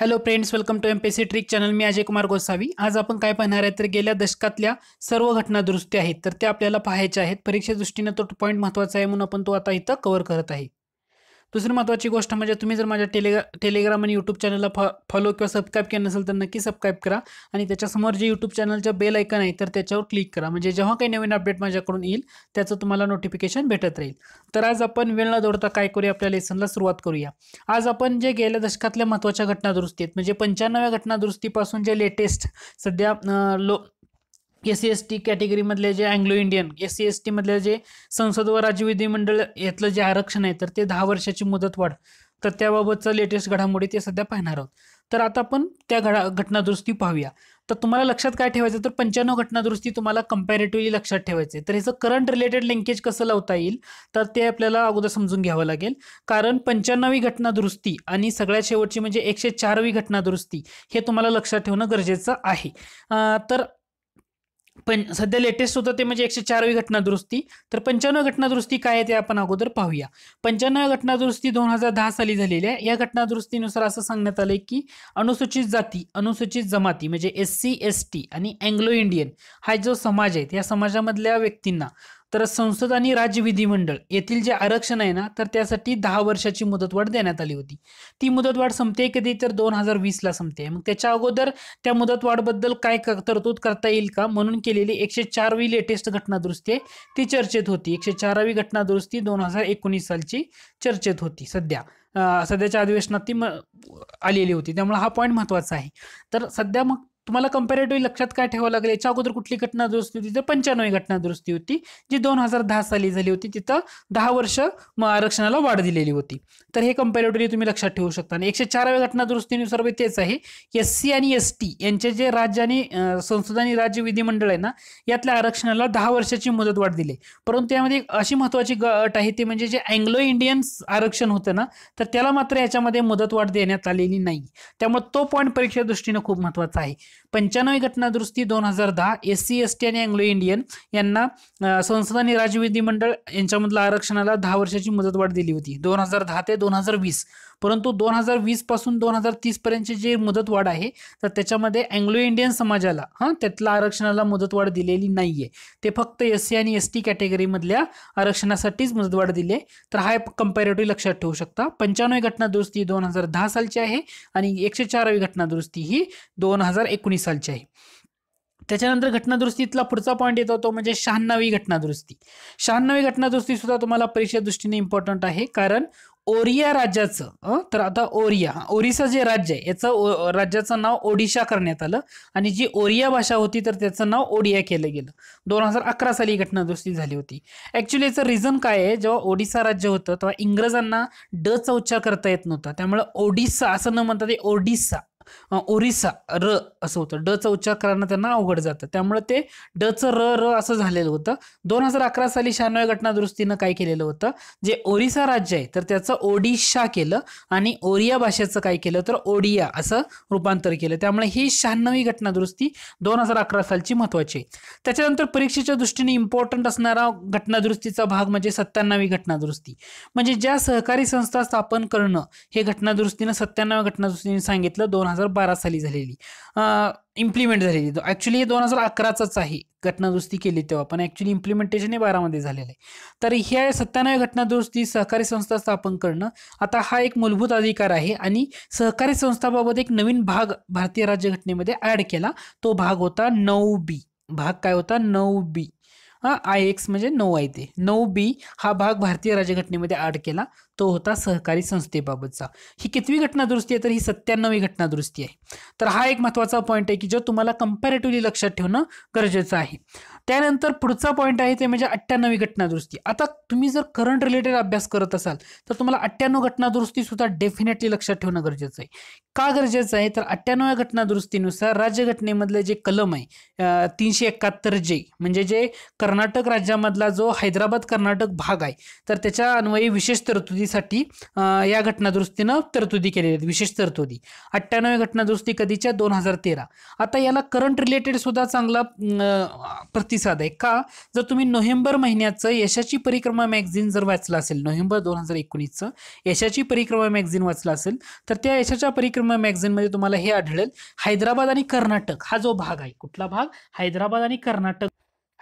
hello friends welcome to M trick channel मी अजय कुमार गोसावी आज आपण काय पाहणार आहे तर गेल्या दशकातल्या सर्व घटना दुरुस्ती आहेत तर त्या आपल्याला पाहायच्या आहेत परीक्षा तो पॉईंट महत्त्वाचा आहे म्हणून आपण तो आता इथं कव्हर करत आहे दुसरी महत्त्वाची गोष्ट म्हणजे तुम्ही जर माझ्या टेलिग्रा टेलिग्राम आणि यूट्यूब चॅनलला फॉ फॉलो किंवा सबस्क्राईब केलं नसेल तर नक्की सबस्क्राईब करा आणि त्याच्यासमोर जे यूट्यूब चॅनलचं बेल ऐकन आहे तर त्याच्यावर क्लिक करा म्हणजे जेव्हा काही नवीन अपडेट माझ्याकडून येईल त्याचं तुम्हाला नोटिफिकेशन भेटत राहील तर आज आपण वेळ न दौडता काय करूया आपल्या लेसनला सुरुवात करूया आज आपण जे गेल्या दशकातल्या महत्त्वाच्या घटनादुरुस्ती आहेत म्हणजे पंच्याण्णव्या घटनादुरुस्तीपासून जे लेटेस्ट सध्या लो एस सी एस टी कॅटेगरीमधले जे Anglo Indian S C S टीमधले जे संसद व राज्य विधिमंडळ यातलं जे आरक्षण आहे तर ते दहा वर्षाची मुदत वाढ तर त्याबाबतचा लेटेस्ट घडामोडी ते सध्या पाहणार आहोत तर आता आपण त्या घडा घटनादुरुस्ती पाहूया तर तुम्हाला लक्षात काय ठेवायचं तर पंच्याण्णव घटनादुरुस्ती तुम्हाला कम्पॅरेटिव्हली लक्षात ठेवायचं आहे तर ह्याचं करंट रिलेटेड लिंकेज कसं लावता येईल तर ते आपल्याला अगोदर समजून घ्यावं लागेल कारण पंच्याण्णवी घटनादुरुस्ती आणि सगळ्यात शेवटची म्हणजे एकशे चारवी घटनादुरुस्ती हे तुम्हाला लक्षात ठेवणं गरजेचं आहे तर पण सध्या लेटेस्ट होतं ते म्हणजे एकशे चारवी घटनादुरुस्ती तर पंच्याण्णव घटनादुरुस्ती काय आहे ते आपण अगोदर पाहूया पंच्याण्णव घटनादुरुस्ती दोन हजार दहा साली झालेल्या आहे या घटनादुरुस्तीनुसार असं सांगण्यात आलं की अनुसूचित जाती अनुसूचित जमाती म्हणजे एस सी एस टी आणि अँग्लो इंडियन हा जो समाज आहे या समाजामधल्या व्यक्तींना तर संसद आणि राज्य विधिमंडळ येथील जे आरक्षण आहे ना तर त्यासाठी दहा वर्षाची मुदतवाढ देण्यात आली होती ती मुदतवाढ संपते कधी तर दोन हजार वीसला संपते मग त्याच्या अगोदर त्या मुदतवाढबद्दल काय तरतूद करता येईल का म्हणून केलेली एकशे चारवी लेटेस्ट घटनादुरुस्ती आहे ती चर्चेत होती एकशे चारावी घटनादुरुस्ती दोन हजार एकोणीस सालची चर्चेत होती सध्या सध्याच्या अधिवेशनात ती आलेली होती त्यामुळे हा पॉईंट महत्त्वाचा आहे तर सध्या मग तुम्हाला कंपॅरेटिव्ह लक्षात काय ठेवावं लागेल याच्या अगोदर कुठली घटना दुरुस्ती होती तर पंच्याण्णव घटना दुरुस्ती होती जी दोन हजार दहा साली झाली होती तिथं दहा वर्ष आरक्षणाला वाढ दिलेली होती तर हे कंपॅरेटिव्हली तुम्ही लक्षात ठेवू शकता आणि एकशे चाराव्या घटना दुरुस्तीनुसार तेच आहे एस सी आणि एस टी यांचे जे राज्य आणि संसद आणि राज्य विधिमंडळ आहे ना यातल्या आरक्षणाला दहा वर्षाची मुदत वाढ दिली परंतु यामध्ये अशी महत्वाची गट आहे ती म्हणजे जे अँग्लो इंडियन्स आरक्षण होतं ना तर त्याला मात्र याच्यामध्ये मुदतवाढ देण्यात आलेली नाही त्यामुळे तो पॉईंट परीक्षेच्या दृष्टीनं खूप महत्वाचा आहे पंच्याण्णवी घटना दुरुस्ती दोन हजार दहा एस सी एस टी आणि अँग्लो इंडियन यांना संसद आणि राज्य विधिमंडळ यांच्यामधल्या आरक्षणाला दहा वर्षाची मुदतवाढ दिली होती दोन हजार दहा ते दोन हजार वीस परंतु दोन हजार पासून दोन हजार तीसपर्यंतची जी मुदतवाढ आहे तर त्याच्यामध्ये अँग्लो इंडियन समाजाला हां त्यातल्या आरक्षणाला मुदतवाढ दिलेली नाही आहे ते फक्त एस सी आणि एस टी कॅटेगरीमधल्या आरक्षणासाठीच मुदतवाढ दिली आहे तर हा कंपॅरेटिव्ह लक्षात ठेवू शकता पंच्याण्णव घटना दुरुस्ती दोन हजार दहा सालची आहे आणि एकशे चारावी घटना दुरुस्ती ही दोन हजार एकोणीस सालची आहे त्याच्यानंतर घटनादुरुस्तीतला पुढचा पॉईंट येतो तो म्हणजे शहाण्णवी घटनादुरुस्ती शहाण्णवी घटनादुरुस्ती सुद्धा तुम्हाला परीक्षा दृष्टीने इम्पॉर्टंट आहे कारण ओरिया राज्याचं तर आता ओरिया ओरिसा जे राज्य आहे याचं राज्याचं नाव ओडिशा करण्यात आलं आणि जी ओरिया भाषा होती तर त्याचं नाव ओडिया केलं गेलं दोन हजार अकरा साली ही घटना दुरुस्ती झाली होती ॲक्च्युली याचं रिझन काय आहे जेव्हा ओडिसा राज्य होतं तेव्हा इंग्रजांना डचा उच्चार करता येत नव्हता त्यामुळे ओडिसा असं न म्हणता ते ओडिसा ओरिसा र असं होतं डचा उच्चार करणं त्यांना अवघड जातं त्यामुळे ते डचं र र असं झालेलं होतं दोन हजार अकरा साली शहाण्णव घटनादुरुस्तीनं काय केलेलं होतं जे ओरिसा राज्य आहे तर त्याचं ओडिशा केलं आणि ओरिया भाषेचं काय केलं तर ओडिया असं रूपांतर केलं त्यामुळे ही शहाण्णवी घटनादुरुस्ती दोन हजार अकरा सालची महत्वाची आहे त्याच्यानंतर परीक्षेच्या दृष्टीने इम्पॉर्टंट असणारा घटनादुरुस्तीचा भाग म्हणजे सत्त्याण्णवी घटनादुरुस्ती म्हणजे ज्या सहकारी संस्था स्थापन करणं हे दुरुस्तीनं सत्त्याण्णव दुरुस्तीने सांगितलं दोन हजार बारा साली झालेली इम्प्लिमेंट झालेली ॲक्च्युली हे दोन हजार अकराचाच आहे घटनादुरुस्ती केली तेव्हा पण ॲक्च्युली इम्प्लिमेंटेशन हे बारामध्ये झालेलं आहे तर ह्या घटना घटनादुरुस्ती सहकारी संस्था स्थापन करणं आता हा एक मूलभूत अधिकार आहे आणि सहकारी संस्थाबाबत एक नवीन भाग भारतीय राज्यघटनेमध्ये ॲड केला तो भाग होता नऊ बी भाग काय होता नऊ बी आय एक्स म्हणजे नऊ आहे ते नऊ बी हा भाग भारतीय राज्यघटनेमध्ये आड केला तो होता सहकारी संस्थेबाबतचा ही कितवी घटना दुरुस्ती आहे तर ही सत्त्याण्णवी घटना दुरुस्ती आहे तर हा एक महत्वाचा पॉईंट आहे की जो तुम्हाला कंपॅरेटिव्हली लक्षात ठेवणं गरजेचं आहे त्यानंतर पुढचा पॉईंट आहे ते म्हणजे अठ्ठ्याण्णवी घटनादुरुस्ती आता तुम्ही जर करंट रिलेटेड अभ्यास करत असाल तर तुम्हाला अठ्ठ्याण्णव घटनादुरुस्ती सुद्धा डेफिनेटली लक्षात ठेवणं गरजेचं आहे का गरजेचं आहे तर अठ्ठ्याण्णव्या घटनादुरुस्तीनुसार राज्यघटनेमधले जे कलम आहे तीनशे एकाहत्तर जे म्हणजे जे कर्नाटक राज्यामधला जो हैदराबाद कर्नाटक भाग आहे तर त्याच्या अन्वयी विशेष तरतुदीसाठी या घटनादुरुस्तीनं तरतुदी केलेली आहेत विशेष तरतुदी अठ्ठ्याण्णव घटनादुरुस्ती कधीच्या दोन हजार तेरा आता याला करंट रिलेटेड सुद्धा चांगला प्रतिसाद आहे का जर तुम्ही नोव्हेंबर महिन्याचं यशाची परिक्रमा मॅगझिन जर वाचलं असेल नोव्हेंबर दोन हजार एकोणीसचं यशाची परिक्रमा मॅगझिन वाचलं असेल तर त्या यशाच्या परिक्रमा मॅगझिनमध्ये तुम्हाला हे आढळेल हैदराबाद आणि कर्नाटक हा जो भाग आहे कुठला भाग हैदराबाद आणि कर्नाटक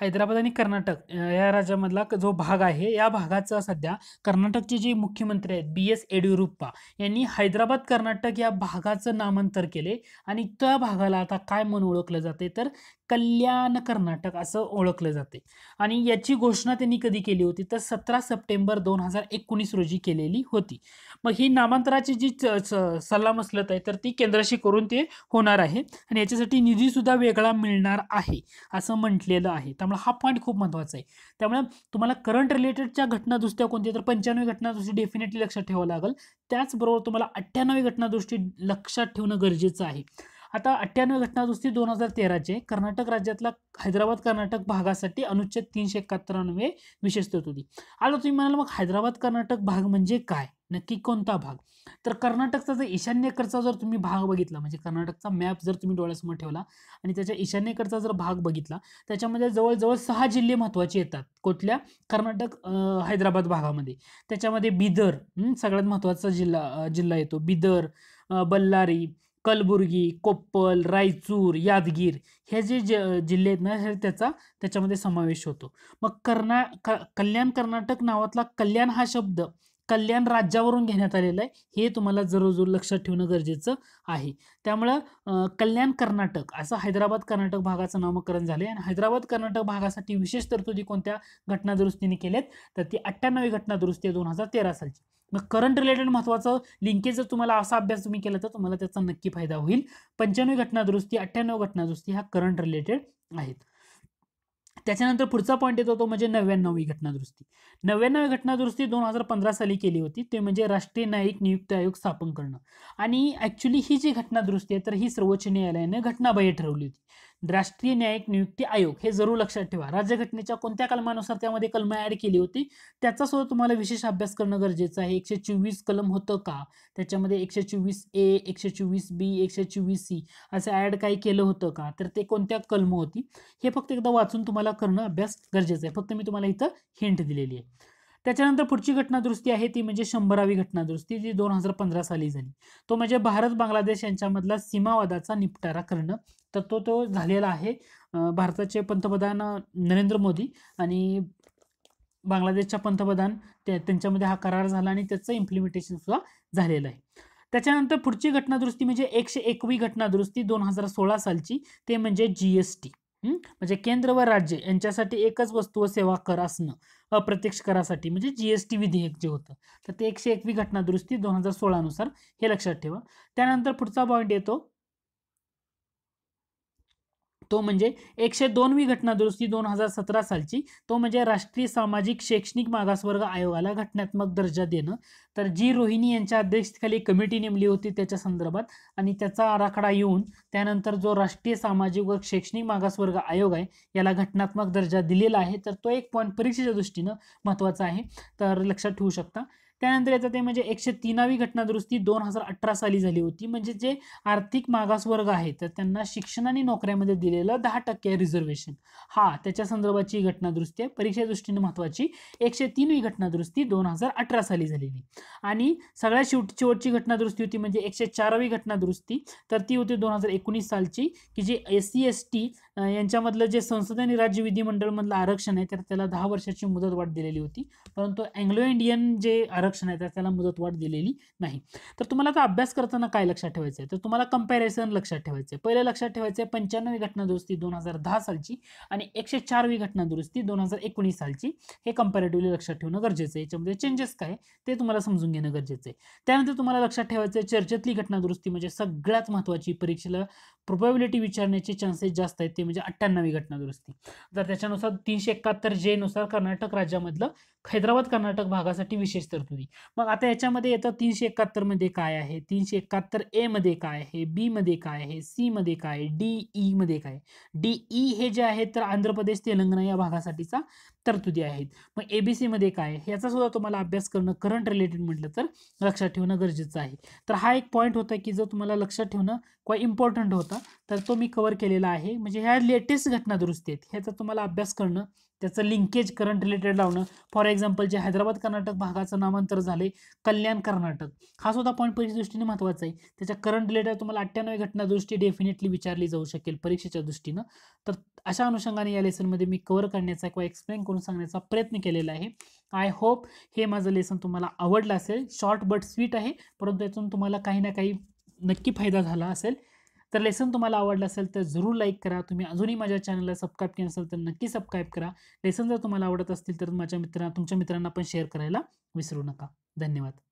हैदराबाद आणि कर्नाटक या राज्यामधला जो भाग आहे या भागाचा सध्या कर्नाटकचे जे मुख्यमंत्री आहेत बी एस येडियुरप्पा यांनी हैदराबाद कर्नाटक या भागाचं नामांतर केले आणि त्या भागाला आता काय म्हणून ओळखलं जाते तर कल्याण कर्नाटक असं ओळखलं जाते आणि याची घोषणा त्यांनी कधी केली होती तर सतरा सप्टेंबर दोन हजार एकोणीस रोजी केलेली होती मग ही नामांतराची जी सल्लामसलत आहे तर ती केंद्राशी करून ते होणार आहे आणि याच्यासाठी निधीसुद्धा वेगळा मिळणार आहे असं म्हटलेलं आहे त्यामुळे हा पॉईंट खूप महत्त्वाचा आहे त्यामुळे तुम्हाला करंट रिलेटेडच्या घटना दुसऱ्या कोणत्या तर पंच्याण्णव दृष्टी डेफिनेटली लक्षात ठेवावं लागेल त्याचबरोबर तुम्हाला अठ्ठ्याण्णव दृष्टी लक्षात ठेवणं गरजेचं आहे आता अठ्ठ्याण्णव घटनादुरुस्ती दोन हजार तेराचे कर्नाटक राज्यातला हैदराबाद कर्नाटक भागासाठी अनुच्छेद तीनशे एकाहत्तरानवे विशेष होती आता तुम्ही म्हणाल मग हैदराबाद कर्नाटक भाग म्हणजे काय नक्की कोणता भाग तर कर्नाटकचा जर ईशान्येकडचा जर तुम्ही भाग बघितला म्हणजे कर्नाटकचा मॅप जर तुम्ही डोळ्यासमोर ठेवला आणि त्याच्या ईशान्येकडचा जर भाग बघितला त्याच्यामध्ये जवळजवळ सहा जिल्हे महत्त्वाचे येतात कुठल्या कर्नाटक हैदराबाद भागामध्ये त्याच्यामध्ये बिदर सगळ्यात महत्त्वाचा जिल्हा जिल्हा येतो बिदर बल्लारी कलबुर्गी कोप्पल रायचूर यादगीर हे जे ज जिल्हे आहेत ना हे त्याचा त्याच्यामध्ये समावेश होतो मग कर्ना क कल्याण कर्नाटक नावातला कल्याण हा शब्द कल्याण राज्यावरून घेण्यात आलेला आहे हे तुम्हाला जरूर लक्षात ठेवणं गरजेचं आहे त्यामुळं कल्याण कर्नाटक असं हैदराबाद कर्नाटक भागाचं नामकरण झालं आहे आणि हैदराबाद कर्नाटक भागासाठी विशेष तरतुदी कोणत्या घटनादुरुस्तीने दुरुस्तीने केल्यात तर ती अठ्ठ्याण्णवी घटना दुरुस्ती आहे दोन हजार तेरा सालची मग करंट रिलेटेड महत्वाचं लिंकेज जर तुम्हाला असा अभ्यास तुम्ही केला तर तुम्हाला त्याचा नक्की फायदा होईल पंच्याण्णव घटना दुरुस्ती अठ्ठ्याण्णव घटना दुरुस्ती करंट रिलेटेड आहेत त्याच्यानंतर पुढचा पॉईंट येतो तो म्हणजे नव्याण्णवी घटना दुरुस्ती नव्याण्णवी घटना दुरुस्ती दोन हजार पंधरा साली केली होती ते म्हणजे राष्ट्रीय न्यायिक नियुक्ती आयोग स्थापन करणं आणि ऍक्च्युली ही जी घटना दुरुस्ती आहे तर ही सर्वोच्च न्यायालयाने घटनाबाह्य ठरवली होती राष्ट्रीय न्यायिक नियुक्ती आयोग हे जरूर लक्षात ठेवा राज्यघटनेच्या कोणत्या कलमानुसार त्यामध्ये कलम ऍड केली होती त्याचा सुद्धा तुम्हाला विशेष अभ्यास करणं गरजेचं आहे एकशे चोवीस कलम होतं का त्याच्यामध्ये एकशे चोवीस ए एकशे चोवीस बी एकशे चोवीस सी असं ऍड काही केलं होतं का तर ते कोणत्या कलम होती हे फक्त एकदा वाचून तुम्हाला करणं अभ्यास गरजेचं आहे फक्त मी तुम्हाला इथं हिंट दिलेली आहे त्याच्यानंतर पुढची घटनादुरुस्ती आहे ती म्हणजे शंभरावी घटनादुरुस्ती जी दोन हजार पंधरा साली झाली तो म्हणजे भारत बांगलादेश यांच्यामधला सीमावादाचा निपटारा करणं तर तो तो झालेला आहे भारताचे पंतप्रधान नरेंद्र मोदी आणि बांगलादेशच्या पंतप्रधान त्यांच्यामध्ये हा करार झाला आणि त्याचं इम्प्लिमेंटेशन सुद्धा झालेलं आहे त्याच्यानंतर पुढची घटनादुरुस्ती म्हणजे एकशे एकवी घटनादुरुस्ती दोन हजार सोळा सालची ते म्हणजे जी एस टी म्हणजे केंद्र व राज्य यांच्यासाठी एकच वस्तू व सेवा कर असणं अप्रत्यक्ष करासाठी म्हणजे जीएसटी विधेयक जे होतं तर ते एकशे एकवी घटना दुरुस्ती दोन हजार सोळानुसार हे लक्षात ठेवा त्यानंतर पुढचा पॉईंट येतो तो म्हणजे एकशे दोनवी घटना दुरुस्ती दोन हजार सतरा सालची तो म्हणजे राष्ट्रीय सामाजिक शैक्षणिक मागासवर्ग आयोगाला घटनात्मक दर्जा देणं तर जी रोहिणी यांच्या अध्यक्षतेखाली कमिटी नेमली होती त्याच्या संदर्भात आणि त्याचा आराखडा येऊन त्यानंतर जो राष्ट्रीय सामाजिक व शैक्षणिक मागासवर्ग आयोग आहे याला घटनात्मक दर्जा दिलेला आहे तर तो एक पॉईंट परीक्षेच्या दृष्टीनं महत्त्वाचा आहे तर लक्षात ठेवू शकता त्यानंतर याचं ते म्हणजे एकशे तीनावी घटनादुरुस्ती दोन हजार अठरा साली झाली होती म्हणजे जे आर्थिक मागास वर्ग आहे तर त्यांना शिक्षण आणि नोकऱ्यामध्ये दिलेलं दहा टक्के रिझर्वेशन हा त्याच्या संदर्भाची घटना आहे परीक्षे दृष्टीने महत्वाची एकशे तीनवी घटना दुरुस्ती दोन हजार अठरा साली झालेली आणि सगळ्यात शेवट शेवटची घटनादुरुस्ती होती म्हणजे एकशे चारावी घटनादुरुस्ती तर ती होती दोन हजार एकोणीस सालची की जी एस सी एस टी यांच्यामधलं जे संसद आणि राज्य विधिमंडळमधलं आरक्षण आहे तर त्याला दहा वर्षाची मुदतवाढ दिलेली होती परंतु अँग्लो इंडियन जे आरक्षण आहे तर त्याला मुदतवाढ दिलेली नाही तर तुम्हाला आता अभ्यास करताना काय लक्षात ठेवायचं आहे तर तुम्हाला कंपॅरिझन लक्षात ठेवायचं आहे पहिलं लक्षात ठेवायचं आहे पंच्याण्णवी घटना दुरुस्ती दोन हजार दहा सालची आणि एकशे चारवी घटना दुरुस्ती दोन हजार एकोणीस सालची हे कंपॅरेटिव्हली लक्षात ठेवणं गरजेचं आहे याच्यामध्ये चेंजेस काय ते तुम्हाला समजून घेणं गरजेचं आहे त्यानंतर तुम्हाला लक्षात ठेवायचं आहे चर्चेतली घटनादुरुस्ती म्हणजे सगळ्यात महत्त्वाची परीक्षेला प्रोबॅबिलिटी विचारण्याचे चान्सेस जास्त आहेत ते म्हणजे अठ्ठ्याण्णवी घटना दुरुस्ती तर त्याच्यानुसार तीनशे एकाहत्तर जे नुसार कर्नाटक राज्यामधलं हैदराबाद कर्नाटक भागासाठी विशेष तरतुदी मग आता याच्यामध्ये येतं तीनशे एकाहत्तरमध्ये काय आहे तीनशे एकाहत्तर ए मध्ये काय आहे बी मध्ये काय आहे सी मध्ये काय आहे डी ई मध्ये काय डी ई हे जे आहे तर आंध्र प्रदेश तेलंगणा या भागासाठीचा तरतुदी आहेत मग ए एबीसी मध्ये काय याचा सुद्धा तुम्हाला अभ्यास करणं करंट रिलेटेड म्हटलं तर लक्षात ठेवणं गरजेचं आहे तर हा एक पॉईंट होता की जो तुम्हाला लक्षात ठेवणं किंवा इम्पॉर्टंट होता तर तो मी कव्हर केलेला आहे म्हणजे ह्या लेटेस्ट घटना दुरुस्ती आहेत ह्याचा तुम्हाला अभ्यास करणं त्याचं लिंकेज करंट रिलेटेड लावणं फॉर एक्झाम्पल जे हैदराबाद कर्नाटक भागाचं नामांतर झाले कल्याण कर्नाटक हा सुद्धा पॉईंट परीक्षे दृष्टीने महत्त्वाचा आहे त्याच्या करंट रिलेटेड तुम्हाला अठ्ठ्याण्णव घटना दृष्टी डेफिनेटली विचारली जाऊ शकेल परीक्षेच्या दृष्टीनं तर अशा अनुषंगाने या लेसनमध्ये मी कव्हर करण्याचा किंवा एक्सप्लेन करून सांगण्याचा प्रयत्न केलेला आहे आय होप हे माझं लेसन तुम्हाला आवडलं असेल शॉर्ट बट स्वीट आहे परंतु यातून तुम्हाला काही ना काही नक्की फायदा झाला असेल तर लेसन तुम्हाला आवडलं असेल तर जरूर लाईक करा तुम्ही अजूनही माझ्या चॅनलला सबस्क्राईब केलं असेल तर नक्की सबस्क्राईब करा लेसन जर तुम्हाला आवडत असतील तर माझ्या मित्रांना तुमच्या मित्रांना पण शेअर करायला विसरू नका धन्यवाद